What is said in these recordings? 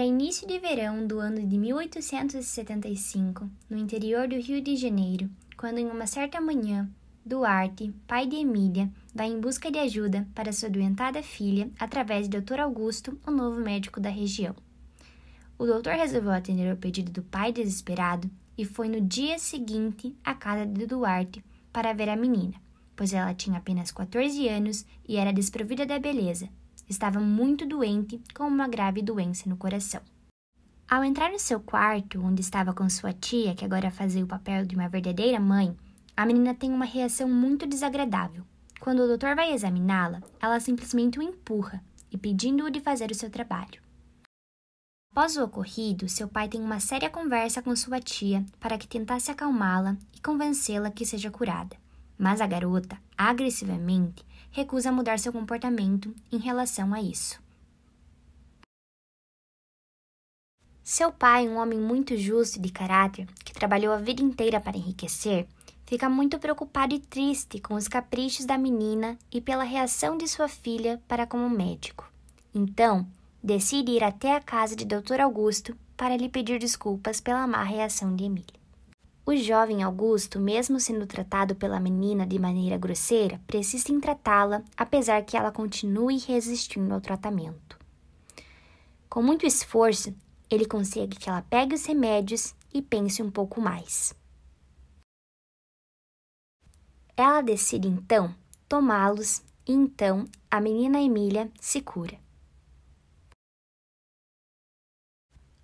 Era início de verão do ano de 1875, no interior do Rio de Janeiro, quando, em uma certa manhã, Duarte, pai de Emília, vai em busca de ajuda para sua doentada filha através do Dr. Augusto, o novo médico da região. O doutor resolveu atender ao pedido do pai desesperado e foi no dia seguinte à casa de Duarte para ver a menina, pois ela tinha apenas 14 anos e era desprovida da beleza, estava muito doente, com uma grave doença no coração. Ao entrar no seu quarto, onde estava com sua tia, que agora fazia o papel de uma verdadeira mãe, a menina tem uma reação muito desagradável. Quando o doutor vai examiná-la, ela simplesmente o empurra e pedindo-o de fazer o seu trabalho. Após o ocorrido, seu pai tem uma séria conversa com sua tia para que tentasse acalmá-la e convencê-la que seja curada mas a garota, agressivamente, recusa mudar seu comportamento em relação a isso. Seu pai, um homem muito justo e de caráter, que trabalhou a vida inteira para enriquecer, fica muito preocupado e triste com os caprichos da menina e pela reação de sua filha para com o médico. Então, decide ir até a casa de Dr. Augusto para lhe pedir desculpas pela má reação de Emília. O jovem Augusto, mesmo sendo tratado pela menina de maneira grosseira, persiste em tratá-la, apesar que ela continue resistindo ao tratamento. Com muito esforço, ele consegue que ela pegue os remédios e pense um pouco mais. Ela decide então tomá-los e então a menina Emília se cura.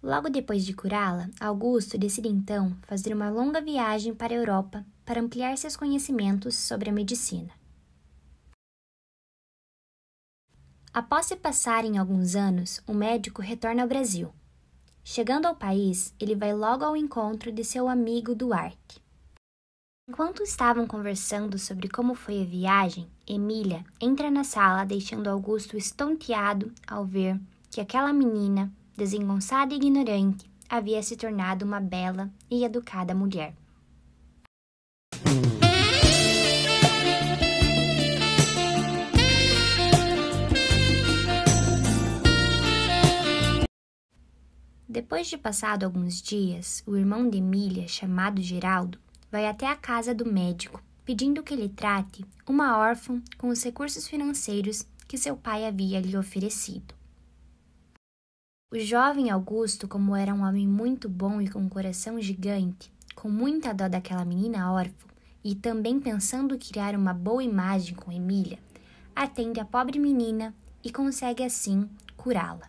Logo depois de curá-la, Augusto decide então fazer uma longa viagem para a Europa para ampliar seus conhecimentos sobre a medicina. Após se passarem alguns anos, o médico retorna ao Brasil. Chegando ao país, ele vai logo ao encontro de seu amigo Duarte. Enquanto estavam conversando sobre como foi a viagem, Emília entra na sala deixando Augusto estonteado ao ver que aquela menina desengonçada e ignorante, havia se tornado uma bela e educada mulher. Depois de passado alguns dias, o irmão de Emília, chamado Geraldo, vai até a casa do médico pedindo que ele trate uma órfã com os recursos financeiros que seu pai havia lhe oferecido. O jovem Augusto, como era um homem muito bom e com um coração gigante, com muita dó daquela menina órfã, e também pensando criar uma boa imagem com Emília, atende a pobre menina e consegue assim curá-la.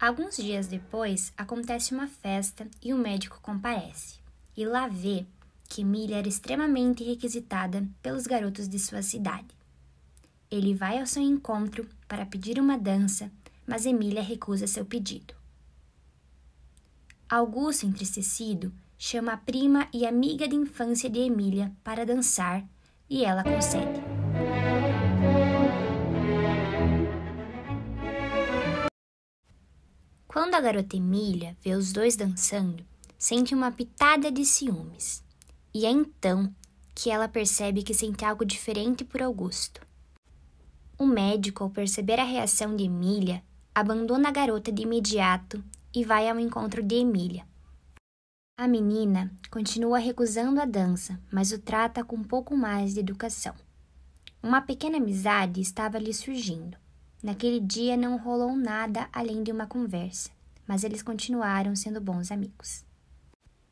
Alguns dias depois, acontece uma festa e o médico comparece, e lá vê que Emília era extremamente requisitada pelos garotos de sua cidade. Ele vai ao seu encontro para pedir uma dança mas Emília recusa seu pedido. Augusto, entristecido, chama a prima e amiga de infância de Emília para dançar e ela concede. Quando a garota Emília vê os dois dançando, sente uma pitada de ciúmes. E é então que ela percebe que sente algo diferente por Augusto. O médico, ao perceber a reação de Emília, abandona a garota de imediato e vai ao encontro de Emília. A menina continua recusando a dança, mas o trata com um pouco mais de educação. Uma pequena amizade estava lhe surgindo. Naquele dia não rolou nada além de uma conversa, mas eles continuaram sendo bons amigos.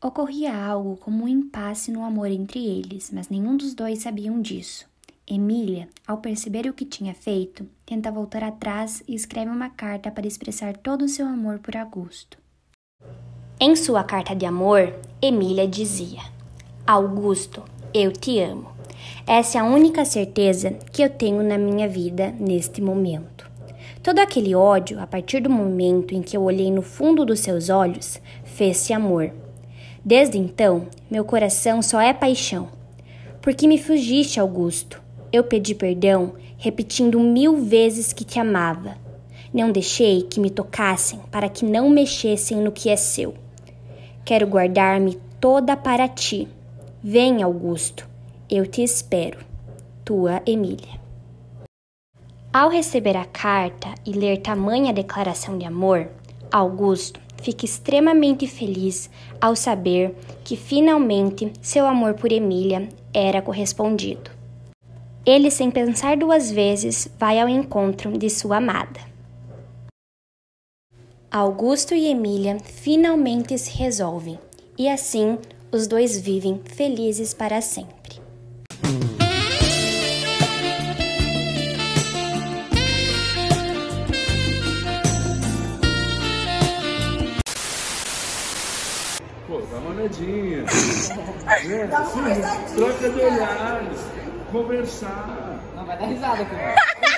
Ocorria algo como um impasse no amor entre eles, mas nenhum dos dois sabiam disso. Emília, ao perceber o que tinha feito, tenta voltar atrás e escreve uma carta para expressar todo o seu amor por Augusto. Em sua carta de amor, Emília dizia: Augusto, eu te amo. Essa é a única certeza que eu tenho na minha vida neste momento. Todo aquele ódio, a partir do momento em que eu olhei no fundo dos seus olhos, fez-se amor. Desde então, meu coração só é paixão. Por que me fugiste, Augusto eu pedi perdão, repetindo mil vezes que te amava. Não deixei que me tocassem para que não mexessem no que é seu. Quero guardar-me toda para ti. Vem, Augusto, eu te espero. Tua Emília. Ao receber a carta e ler tamanha declaração de amor, Augusto fica extremamente feliz ao saber que finalmente seu amor por Emília era correspondido. Ele, sem pensar duas vezes, vai ao encontro de sua amada. Augusto e Emília finalmente se resolvem e assim os dois vivem felizes para sempre. Pô, dá uma olhadinha. é, né? assim, troca de olhares conversar. Não, vai dar risada, cara.